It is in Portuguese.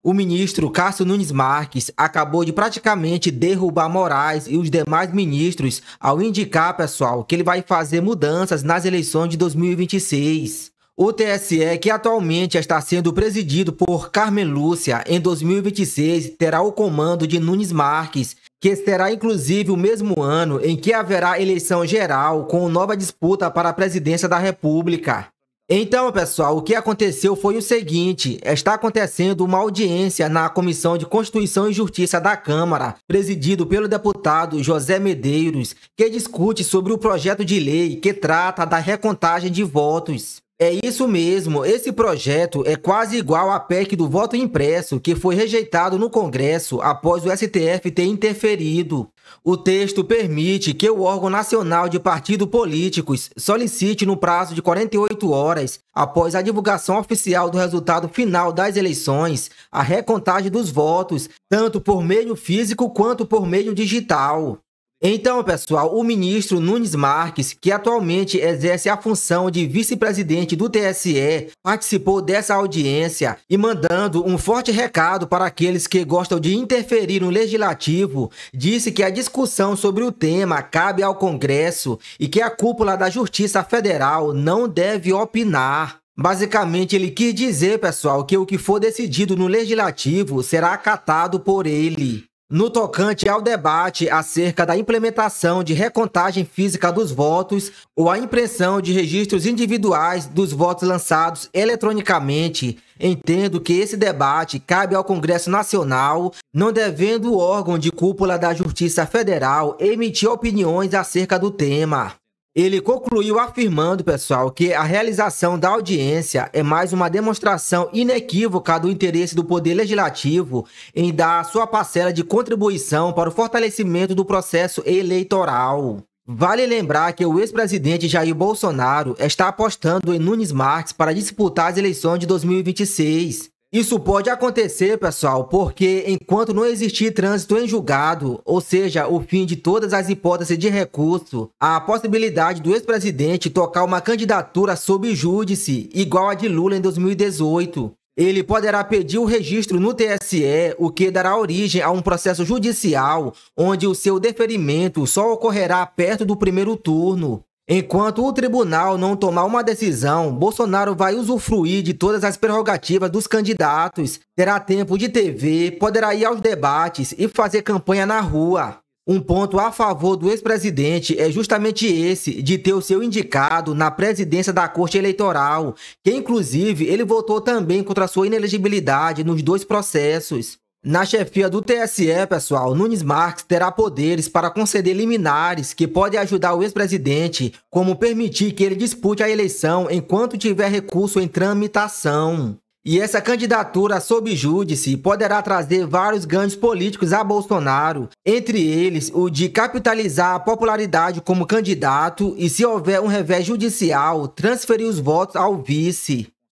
O ministro Cássio Nunes Marques acabou de praticamente derrubar Moraes e os demais ministros ao indicar, pessoal, que ele vai fazer mudanças nas eleições de 2026. O TSE, que atualmente está sendo presidido por Carmen Lúcia, em 2026 terá o comando de Nunes Marques, que será inclusive o mesmo ano em que haverá eleição geral com nova disputa para a presidência da República. Então, pessoal, o que aconteceu foi o seguinte: está acontecendo uma audiência na Comissão de Constituição e Justiça da Câmara, presidido pelo deputado José Medeiros, que discute sobre o projeto de lei que trata da recontagem de votos. É isso mesmo. Esse projeto é quase igual à PEC do voto impresso, que foi rejeitado no Congresso após o STF ter interferido. O texto permite que o órgão nacional de partidos políticos solicite, no prazo de 48 horas, após a divulgação oficial do resultado final das eleições, a recontagem dos votos, tanto por meio físico quanto por meio digital. Então, pessoal, o ministro Nunes Marques, que atualmente exerce a função de vice-presidente do TSE, participou dessa audiência e mandando um forte recado para aqueles que gostam de interferir no legislativo, disse que a discussão sobre o tema cabe ao Congresso e que a cúpula da Justiça Federal não deve opinar. Basicamente, ele quis dizer, pessoal, que o que for decidido no legislativo será acatado por ele. No tocante ao debate acerca da implementação de recontagem física dos votos ou a impressão de registros individuais dos votos lançados eletronicamente, entendo que esse debate cabe ao Congresso Nacional, não devendo o órgão de cúpula da Justiça Federal emitir opiniões acerca do tema. Ele concluiu afirmando, pessoal, que a realização da audiência é mais uma demonstração inequívoca do interesse do Poder Legislativo em dar sua parcela de contribuição para o fortalecimento do processo eleitoral. Vale lembrar que o ex-presidente Jair Bolsonaro está apostando em Nunes Marques para disputar as eleições de 2026. Isso pode acontecer, pessoal, porque enquanto não existir trânsito em julgado, ou seja, o fim de todas as hipóteses de recurso, a possibilidade do ex-presidente tocar uma candidatura sob júdice igual a de Lula em 2018. Ele poderá pedir o registro no TSE, o que dará origem a um processo judicial onde o seu deferimento só ocorrerá perto do primeiro turno. Enquanto o tribunal não tomar uma decisão, Bolsonaro vai usufruir de todas as prerrogativas dos candidatos, terá tempo de TV, poderá ir aos debates e fazer campanha na rua. Um ponto a favor do ex-presidente é justamente esse, de ter o seu indicado na presidência da Corte Eleitoral, que inclusive ele votou também contra sua inelegibilidade nos dois processos. Na chefia do TSE, pessoal, Nunes Marques terá poderes para conceder liminares que podem ajudar o ex-presidente, como permitir que ele dispute a eleição enquanto tiver recurso em tramitação. E essa candidatura sob júdice poderá trazer vários ganhos políticos a Bolsonaro, entre eles o de capitalizar a popularidade como candidato e, se houver um revés judicial, transferir os votos ao vice.